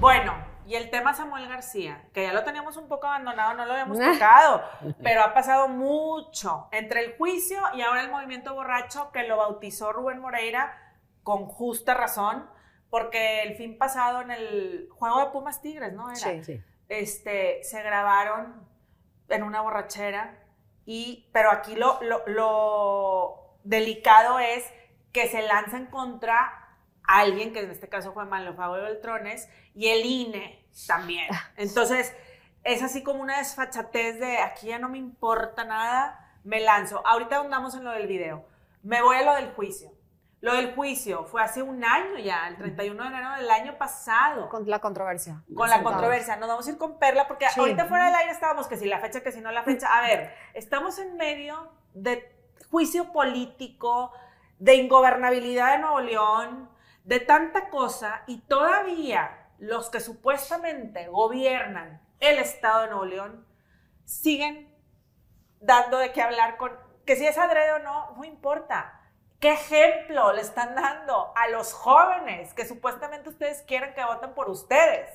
Bueno, y el tema Samuel García, que ya lo teníamos un poco abandonado, no lo habíamos tocado, pero ha pasado mucho entre el juicio y ahora el movimiento borracho que lo bautizó Rubén Moreira con justa razón, porque el fin pasado en el juego de Pumas Tigres, ¿no? Era, sí, Este, se grabaron en una borrachera, y, pero aquí lo, lo delicado es que se lanzan contra alguien, que en este caso fue de Beltrones, y el INE también. Entonces, es así como una desfachatez de aquí ya no me importa nada, me lanzo. Ahorita andamos en lo del video. Me voy a lo del juicio. Lo del juicio fue hace un año ya, el 31 de enero del año pasado. Con la controversia. Con la controversia. Nos vamos a ir con Perla porque ahorita fuera del aire estábamos que si la fecha, que si no la fecha. A ver, estamos en medio de juicio político, de ingobernabilidad de Nuevo León, de tanta cosa y todavía los que supuestamente gobiernan el Estado de Nuevo León siguen dando de qué hablar con, que si es adrede o no, no importa. ¿Qué ejemplo le están dando a los jóvenes que supuestamente ustedes quieren que voten por ustedes?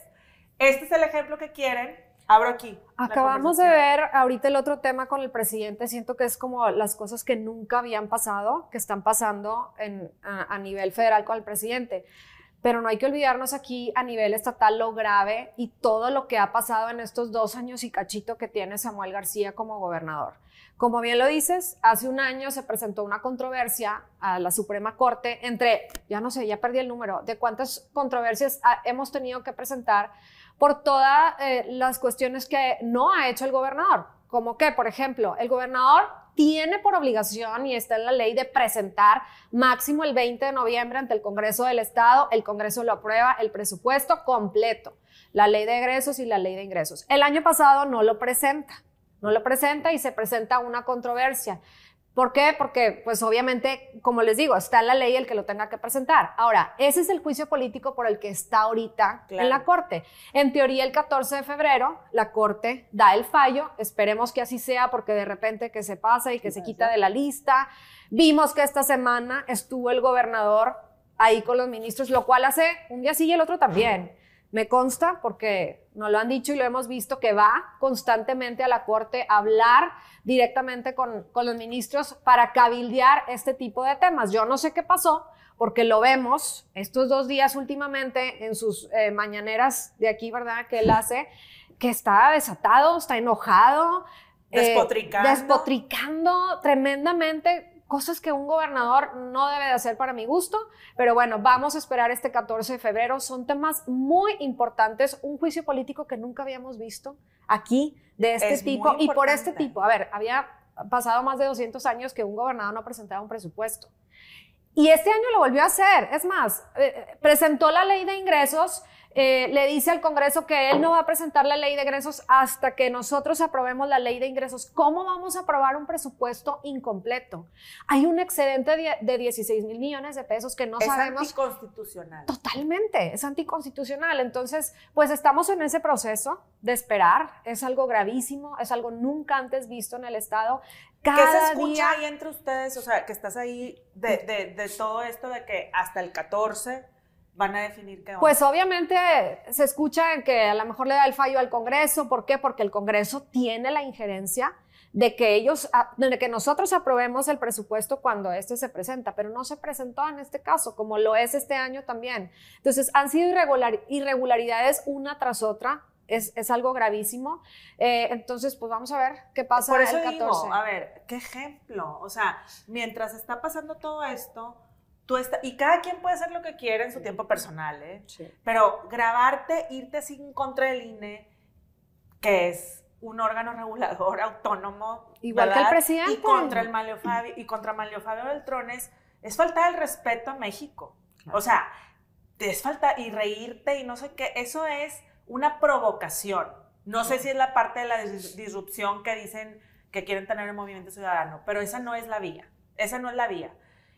Este es el ejemplo que quieren abro aquí. Acabamos de ver ahorita el otro tema con el presidente, siento que es como las cosas que nunca habían pasado, que están pasando a nivel federal con el presidente. Pero no hay que olvidarnos aquí a nivel estatal lo grave y todo lo que ha pasado en estos dos años y cachito que tiene Samuel García como gobernador. Como bien lo dices, hace un año se presentó una controversia a la Suprema Corte entre, ya no sé, ya perdí el número, de cuántas controversias hemos tenido que presentar por todas eh, las cuestiones que no ha hecho el gobernador como que, por ejemplo, el gobernador tiene por obligación y está en la ley de presentar máximo el 20 de noviembre ante el Congreso del Estado, el Congreso lo aprueba, el presupuesto completo, la ley de egresos y la ley de ingresos. El año pasado no lo presenta, no lo presenta y se presenta una controversia. ¿Por qué? Porque, pues obviamente, como les digo, está en la ley el que lo tenga que presentar. Ahora, ese es el juicio político por el que está ahorita en la Corte. En teoría, el 14 de febrero, la Corte da el fallo. Esperemos que así sea, porque de repente que se pasa y que se quita de la lista. Vimos que esta semana estuvo el gobernador ahí con los ministros, lo cual hace un día sí y el otro también. Me consta, porque no lo han dicho y lo hemos visto, que va constantemente a la Corte a hablar directamente con, los ministros para cabildear este tipo de temas. Yo no sé qué pasó, porque lo vemos estos dos días últimamente en sus eh, mañaneras de aquí, ¿verdad? Que él hace, que está desatado, está enojado. Eh, despotricando. despotricando tremendamente cosas que un gobernador no debe de hacer para mi gusto, pero bueno, vamos a esperar este 14 de febrero. Son temas muy importantes, un juicio político que nunca habíamos visto aquí de este tipo y por este tipo. A ver, había pasado más de 200 años que un gobernador no presentaba un presupuesto. Y este año lo volvió a hacer. Es más, eh, eh, presentó la ley de ingresos eh, le dice al Congreso que él no va a presentar la ley de ingresos hasta que nosotros aprobemos la ley de ingresos. ¿Cómo vamos a aprobar un presupuesto incompleto? Hay un excedente de, 16 mil millones de pesos que no sabemos. Es anticonstitucional. Totalmente, es anticonstitucional. Entonces, pues estamos en ese proceso de esperar. Es algo gravísimo, es algo nunca antes visto en el Estado. ¿Qué se escucha ahí entre ustedes? O sea, que estás ahí de, de todo esto de que hasta el 14 van a definir qué Pues obviamente se escucha en que a lo mejor le da el fallo al Congreso. ¿Por qué? Porque el Congreso tiene la injerencia de que ellos, ah, de que nosotros aprobemos el presupuesto cuando este se presenta, pero no se presentó en este caso, como lo es este año también. Entonces, han sido irregular, irregularidades una tras otra. Es, algo gravísimo. Eh, entonces, pues vamos a ver qué pasa Por eso a ver, qué ejemplo. O sea, mientras está pasando todo esto, y cada quien puede hacer lo que quiera en su tiempo personal, ¿eh? Pero grabarte, irte sin contra el INE, que es un órgano regulador autónomo. Igual que el presidente. Y contra, el Malio Fabio, y contra Malio Fabio Beltrones, es falta el respeto a México. O sea, es falta y reírte y no sé qué. Eso es una provocación. No sé si es la parte de la disrupción que dicen que quieren tener el movimiento ciudadano, pero esa no es la vía. Esa no es la vía.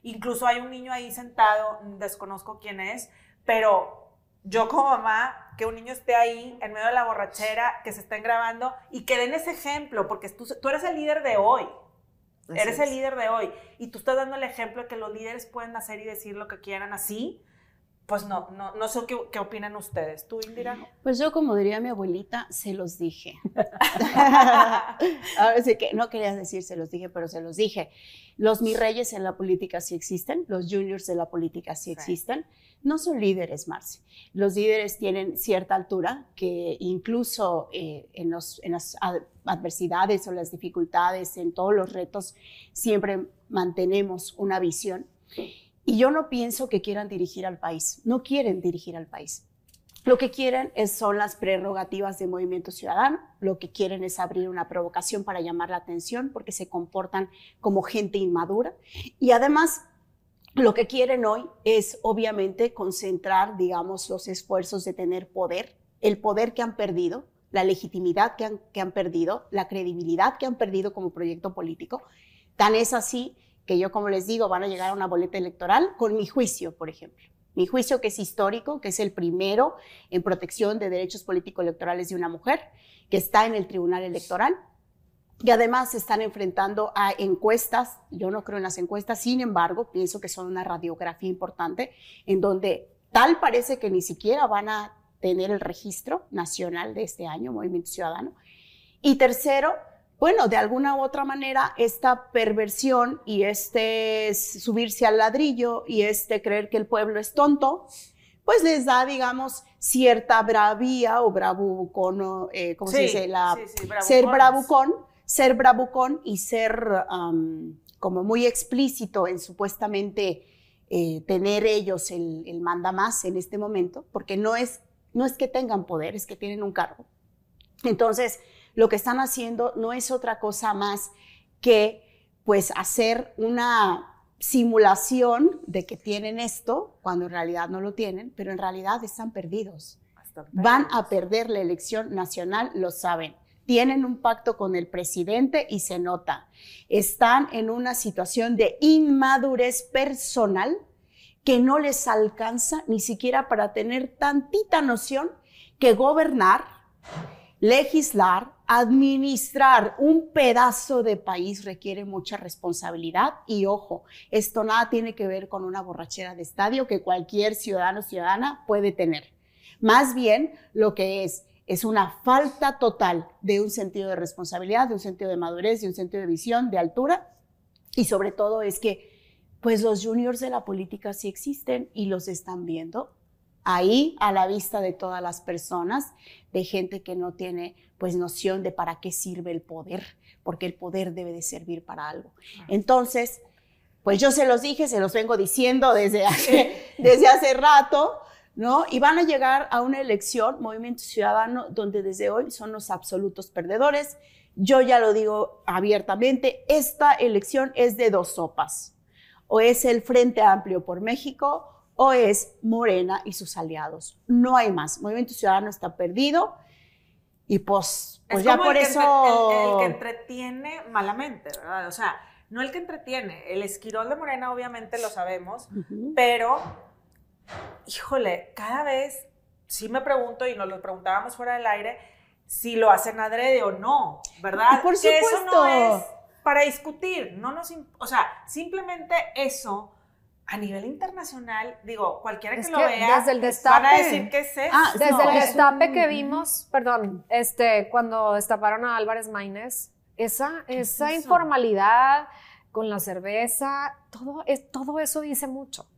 Incluso hay un niño ahí sentado, mm, desconozco quién es, pero yo como mamá, que un niño esté ahí en medio de la borrachera, que se estén grabando y que den ese ejemplo, porque tú, eres el líder de hoy. eres el líder de hoy y tú estás dando el ejemplo de que los líderes pueden hacer y decir lo que quieran así, pues no, no, no sé qué, opinan ustedes. ¿Tú, Indira? Pues yo, como diría mi abuelita, se los dije. no quería decir se los dije, pero se los dije. Los mis reyes en la política sí existen, los juniors en la política sí existen. No son líderes, Marce. Los líderes tienen cierta altura que incluso eh, en, en las adversidades o las dificultades, en todos los retos, siempre mantenemos una visión. Y yo no pienso que quieran dirigir al país, no quieren dirigir al país. Lo que quieren son las prerrogativas de Movimiento Ciudadano, lo que quieren es abrir una provocación para llamar la atención porque se comportan como gente inmadura. Y además, lo que quieren hoy es obviamente concentrar, digamos, los esfuerzos de tener poder, el poder que han perdido, la legitimidad que han perdido, la credibilidad que han perdido como proyecto político. Tan es así que yo, como les digo, van a llegar a una boleta electoral con mi juicio, por ejemplo. Mi juicio que es histórico, que es el primero en protección de derechos político-electorales de una mujer, que está en el Tribunal Electoral. Y además se están enfrentando a encuestas, yo no creo en las encuestas, sin embargo, pienso que son una radiografía importante, en donde tal parece que ni siquiera van a tener el registro nacional de este año, Movimiento Ciudadano. Y tercero, bueno, de alguna u otra manera, esta perversión y este subirse al ladrillo y este creer que el pueblo es tonto, pues les da, digamos, cierta bravía o bravucón, eh, se dice? ser bravucón, ser bravucón y ser como muy explícito en supuestamente eh, tener ellos el, el manda más en este momento, porque no es, no es que tengan poder, es que tienen un cargo. Entonces, lo que están haciendo no es otra cosa más que pues hacer una simulación de que tienen esto cuando en realidad no lo tienen, pero en realidad están perdidos. Van a perder la elección nacional, lo saben. Tienen un pacto con el presidente y se nota. Están en una situación de inmadurez personal que no les alcanza ni siquiera para tener tantita noción que gobernar, legislar, administrar un pedazo de país requiere mucha responsabilidad y ojo, esto nada tiene que ver con una borrachera de estadio que cualquier ciudadano o ciudadana puede tener. Más bien lo que es es una falta total de un sentido de responsabilidad, de un sentido de madurez, de un sentido de visión, de altura y sobre todo es que pues los juniors de la política sí existen y los están viendo ahí a la vista de todas las personas, de gente que no tiene pues noción de para qué sirve el poder, porque el poder debe de servir para algo. Entonces, pues yo se los dije, se los vengo diciendo desde hace, desde hace rato, ¿no? Y van a llegar a una elección, Movimiento Ciudadano, donde desde hoy son los absolutos perdedores. Yo ya lo digo abiertamente, esta elección es de dos sopas. O es el Frente Amplio por México o es Morena y sus aliados. No hay más. Movimiento Ciudadano está perdido y pues, pues ya por eso... el, que entretiene malamente, ¿verdad? O sea, no el que entretiene. El esquirol de Morena obviamente lo sabemos, pero, híjole, cada vez sí me pregunto, y nos lo preguntábamos fuera del aire, si lo hacen adrede o no, ¿verdad? por supuesto. Que eso no es para discutir, no nos... O sea, simplemente eso a nivel internacional, digo, cualquiera que lo vea, desde el destape, van a decir que es ah, eso. Ah, desde el destape que vimos, perdón, este, cuando destaparon a Álvarez Maínez, esa, esa informalidad con la cerveza, todo, es, todo eso dice mucho.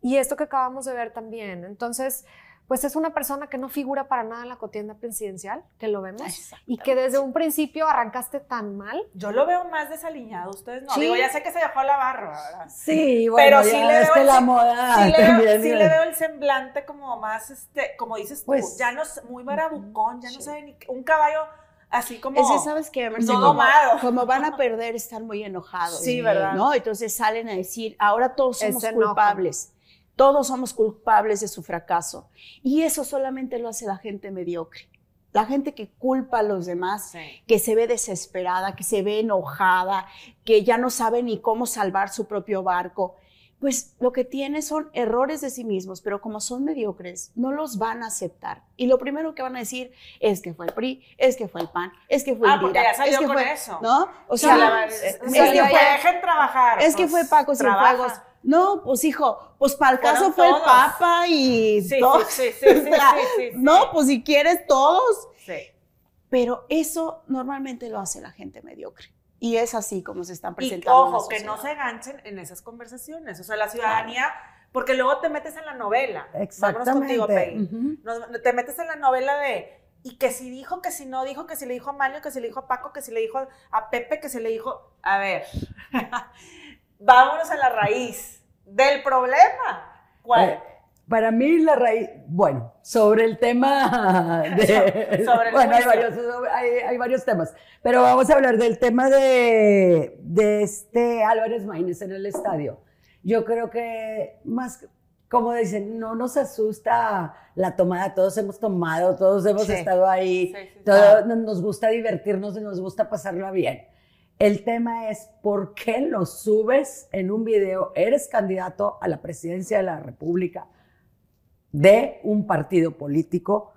Y esto que acabamos de ver también. Entonces, pues es una persona que no figura para nada en la cotienda presidencial, que lo vemos, y que desde un principio arrancaste tan mal. Yo lo veo más desaliñado, ustedes no. Digo, ya sé que se dejó la barra, ¿verdad? Sí, bueno, pero sí le la moda. Sí le veo, sí le veo el semblante como más, este, como dices pues, tú, ya no, es muy barabucón ya no sabe ni, un caballo así como Ese, sabes que no como, como, van a perder están muy enojados sí verdad no entonces salen a decir ahora todos somos culpables todos somos culpables de su fracaso. Y eso solamente lo hace la gente mediocre. La gente que culpa a los demás, que se ve desesperada, que se ve enojada, que ya no sabe ni cómo salvar su propio barco, pues lo que tiene son errores de sí mismos, pero como son mediocres, no los van a aceptar. Y lo primero que van a decir es que fue el PRI, es que fue el PAN, es que fue ah, el ya es que fue, eso. ¿No? O sea, es, que fue, dejen trabajar. Es que fue pues, Paco no, pues hijo, pues para el caso fue el Papa y sí, todos. Sí, sí, no, pues si quieres todos. Sí. Pero eso normalmente lo hace la gente mediocre. Y es así como se están presentando. Y ojo, que no se enganchen en esas conversaciones. O sea, la ciudadanía, porque luego te metes en la novela. Exactamente. Contigo, Te metes en la novela de, y que si dijo, que si no dijo, que si le dijo a Mario, que si le dijo a Paco, que si le dijo a Pepe, que se le dijo, a ver, vámonos a la raíz del problema. ¿Cuál? Eh, para mí la raíz, bueno, sobre el tema sobre bueno, hay varios, temas, pero vamos a hablar del tema de, este Álvarez Maínez en el estadio. Yo creo que más, como dicen, no nos asusta la tomada, todos hemos tomado, todos hemos estado ahí, todo, ah. nos gusta divertirnos y nos gusta pasarlo bien. El tema es por qué lo subes en un video, eres candidato a la presidencia de la República de un partido político,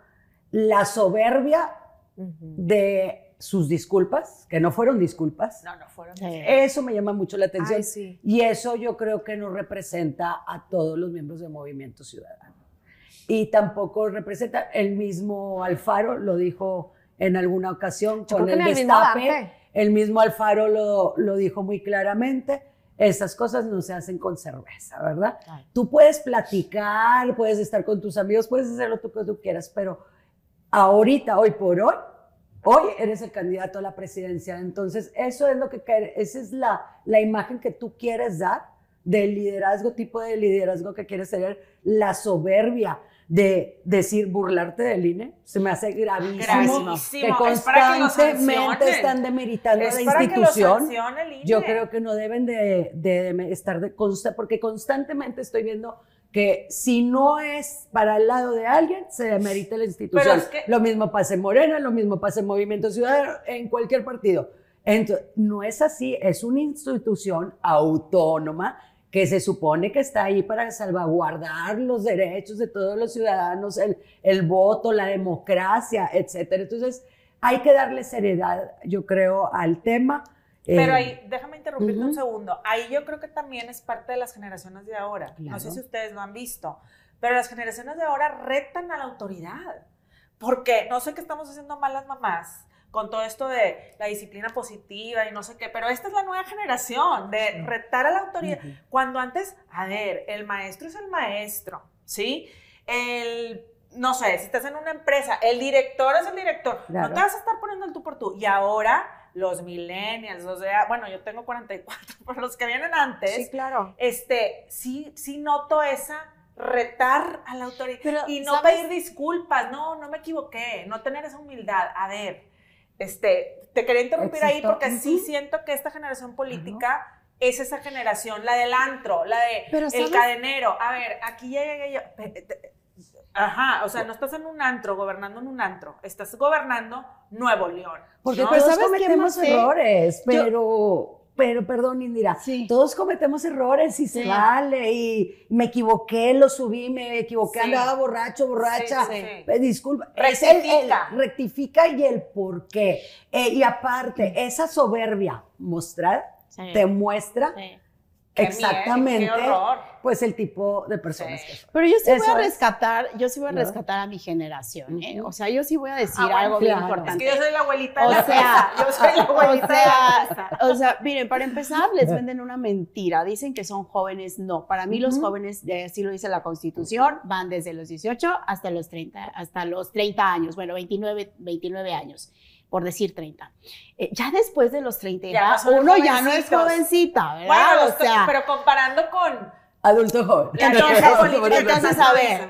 la soberbia de sus disculpas, que no fueron disculpas. No, no fueron. disculpas. Eso me llama mucho la atención. Ay, sí. Y eso yo creo que no representa a todos los miembros del Movimiento Ciudadano. Y tampoco representa, el mismo Alfaro lo dijo en alguna ocasión con el, el el mismo Alfaro lo, dijo muy claramente. estas cosas no se hacen con cerveza, ¿verdad? Tú puedes platicar, puedes estar con tus amigos, puedes hacer lo que tú quieras, pero ahorita, hoy por hoy, hoy eres el candidato a la presidencia. Entonces, eso es lo que, esa es la, la imagen que tú quieres dar del liderazgo, tipo de liderazgo que quieres tener, la soberbia, de decir burlarte del INE, se me hace gravísimo, que constantemente están demeritando la institución. Yo e. creo que no deben de, estar de porque constantemente estoy viendo que si no es para el lado de alguien, se demerita la institución. lo mismo pasa en Morena, lo mismo pasa en Movimiento Ciudadano, en cualquier partido. Entonces, no es así, es una institución autónoma que se supone que está ahí para salvaguardar los derechos de todos los ciudadanos, el, voto, la democracia, etcétera. Entonces, hay que darle seriedad, yo creo, al tema. Pero eh, ahí, déjame interrumpirte un segundo. Ahí yo creo que también es parte de las generaciones de ahora. No sé si ustedes lo han visto, pero las generaciones de ahora retan a la autoridad. Porque no sé qué estamos haciendo mal las mamás, con todo esto de la disciplina positiva y no sé qué, pero esta es la nueva generación de retar a la autoridad, cuando antes, a ver, el maestro es el maestro, ¿sí? El, no sé, si estás en una empresa, el director es el director, no te vas a estar poniendo el tú por tú, y ahora los millennials, o sea, bueno, yo tengo 44, pero los que vienen antes, sí, claro. este, sí, sí noto esa retar a la autoridad y no pedir disculpas, no, no me equivoqué, no tener esa humildad, a ver, este, te quería interrumpir ahí porque sí siento que esta generación política es esa generación, la del antro, la de el cadenero. A ver, aquí ya, ya, ya. Ajá, o sea, no estás en un antro, gobernando en un antro, estás gobernando Nuevo León. Porque sabes que cometemos errores, pero pero perdón, Indira, todos cometemos errores y se vale, y me equivoqué, lo subí, me equivoqué, andaba borracho, borracha, eh, disculpa. Rectifica. rectifica y el por qué. Eh, y aparte, esa soberbia mostrar te muestra ¿eh? Exactamente. Pues el tipo de personas que Pero yo sí voy a rescatar, yo sí voy a rescatar a mi generación, ¿eh? O sea, yo sí voy a decir ah, algo muy bien importante. yo soy la abuelita o la sea, Yo o sea, miren, para empezar, les venden una mentira. Dicen que son jóvenes. No, para mí los jóvenes, así lo dice la Constitución, van desde los 18 hasta los 30, hasta los 30 años. Bueno, 29, 29 años por decir 30. Eh, ya después de los 30, uno ya no es jovencita, ¿verdad? pero comparando con... Adulto joven. Entonces, a a ver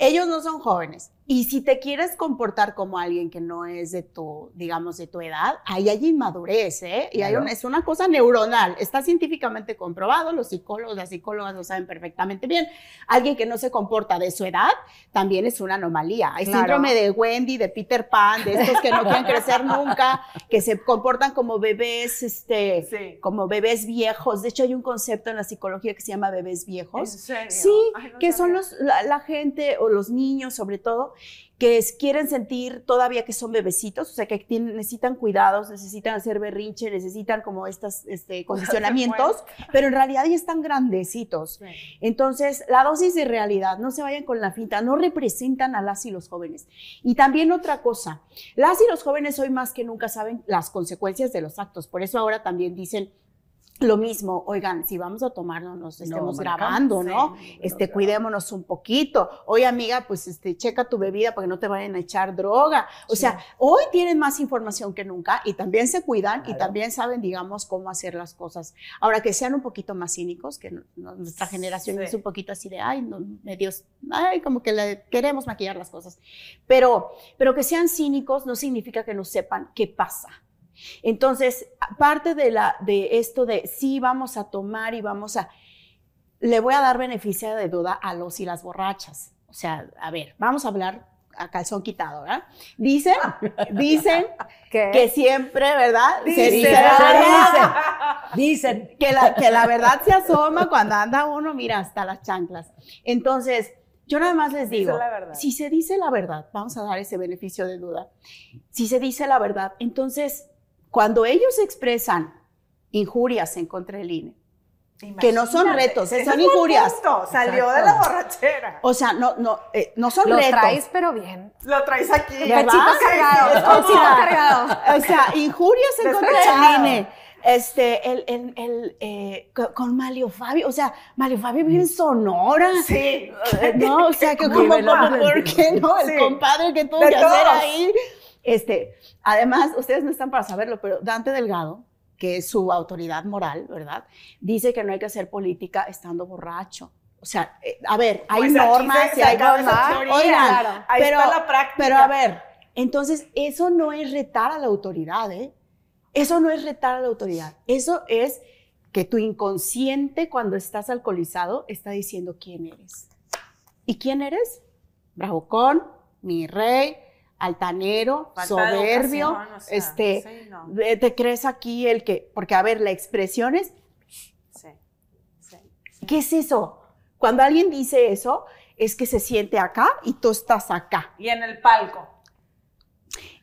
ellos no son jóvenes, y si te quieres comportar como alguien que no es de tu, digamos, de tu edad, ahí hay inmadurez, ¿eh? Y hay una, es una cosa neuronal. Está científicamente comprobado, los psicólogos, las psicólogas lo saben perfectamente bien. Alguien que no se comporta de su edad también es una anomalía. Hay síndrome de Wendy, de Peter Pan, de estos que no quieren crecer nunca, que se comportan como bebés, este, como bebés viejos. De hecho, hay un concepto en la psicología que se llama bebés viejos. Sí, que son los, la gente o los niños, sobre todo, que quieren sentir todavía que son bebecitos, o sea, que necesitan cuidados, necesitan hacer berrinche, necesitan como estos este, condicionamientos, pero en realidad ya están grandecitos. Entonces, la dosis de realidad, no se vayan con la finta, no representan a las y los jóvenes. Y también otra cosa, las y los jóvenes hoy más que nunca saben las consecuencias de los actos, por eso ahora también dicen lo mismo, oigan, si vamos a tomarnos, nos estemos grabando, ¿no? este, cuidémonos un poquito. hoy amiga, pues este, checa tu bebida para que no te vayan a echar droga. O sea, hoy tienen más información que nunca y también se cuidan y también saben, digamos, cómo hacer las cosas. Ahora, que sean un poquito más cínicos, que nuestra generación es un poquito así de, ay, no, medios, Dios, ay, como que le queremos maquillar las cosas. Pero, pero que sean cínicos no significa que no sepan qué pasa entonces, parte de, la, de esto de si vamos a tomar y vamos a... Le voy a dar beneficio de duda a los y las borrachas. O sea, a ver, vamos a hablar a calzón quitado, ¿verdad? Dicen, dicen que siempre, ¿verdad? Dicen, dicen, Que, la, que la verdad se asoma cuando anda uno, mira, hasta las chanclas. Entonces, yo nada más les digo, si se dice la verdad, vamos a dar ese beneficio de duda, si se dice la verdad, entonces cuando ellos expresan injurias en contra del INE, que no son retos, son injurias. Punto, salió de la borrachera. O sea, no, no, eh, no son retos. Lo traes, pero bien. Lo traes aquí. Pechito cargado, pechito cargado. O sea, injurias en contra del INE. Este, el, el, el eh, con Mario Fabio, o sea, Mario Fabio vive en Sonora. Sí. No, o sea, que como, ¿por qué no? El compadre que tuvo que hacer ahí. Este, además, ustedes no están para saberlo, pero Dante Delgado, que es su autoridad moral, ¿verdad? Dice que no hay que hacer política estando borracho. O sea, eh, a ver, hay pues normas y hay normas. Oigan, pero, a ver, entonces eso no es retar a la autoridad, ¿eh? Eso no es retar a la autoridad. Eso es que tu inconsciente cuando estás alcoholizado está diciendo quién eres. ¿Y quién eres? con, mi rey, altanero, soberbio, este, eh, te crees aquí el que, porque a ver, la expresión es, ¿qué es eso? Cuando alguien dice eso, es que se siente acá y tú estás acá. Y en el palco.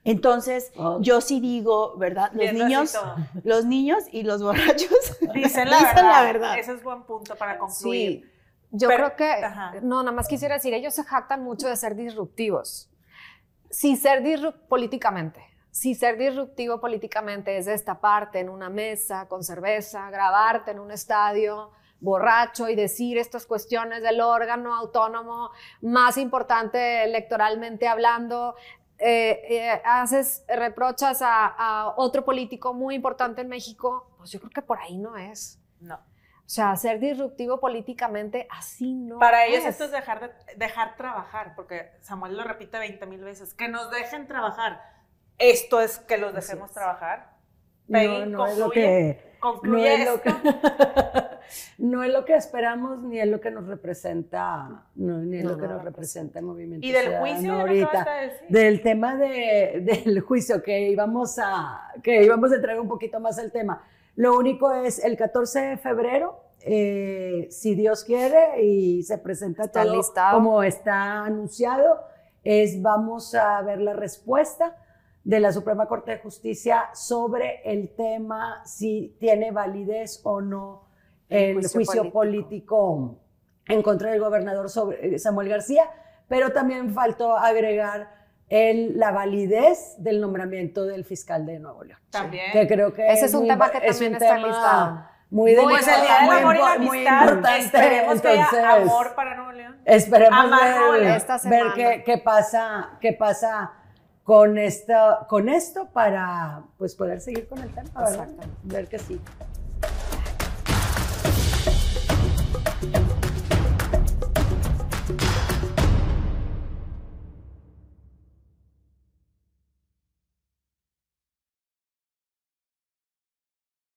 Entonces, ah. yo sí digo, ¿verdad? Los niños, los niños y los borrachos dicen la, verdad. Ese es buen punto para concluir. Yo creo que, no, nada más quisiera decir, ellos se jactan mucho de ser disruptivos si ser políticamente. Si ser disruptivo políticamente es esta parte en una mesa con cerveza, grabarte en un estadio borracho y decir estas cuestiones del órgano autónomo más importante electoralmente hablando, eh, eh, haces reprochas a, otro político muy importante en México, pues yo creo que por ahí no es. No. O sea, ser disruptivo políticamente, así no. Para ellos esto es dejar, de, dejar trabajar, porque Samuel lo repite 20 mil veces, que nos dejen trabajar. Esto es que los dejemos trabajar. no, es lo que, concluye no, es Lo que, esperamos ni es lo que nos representa, es lo que nos representa el movimiento. Y del juicio ahorita, decir. del tema de, del juicio que íbamos a que íbamos a entrar un poquito más al tema. Lo único es el 14 de febrero, eh, si Dios quiere y se presenta está todo como está anunciado, es vamos a ver la respuesta de la Suprema Corte de Justicia sobre el tema si tiene validez o no el, juicio, político. en contra del gobernador eh, Samuel García, pero también faltó agregar el, la validez del nombramiento del fiscal de Nuevo León. También. Que creo que Ese es, un muy, tema que es también está listado. Muy delicado, pues el día del amor muy, y muy importante. Esperemos Entonces, que haya amor para Nuevo León. Esperemos Amarrón, ver, esta ver qué, qué, pasa, qué pasa con esto, con esto para pues poder seguir con el tema, Exactamente. ver que sí.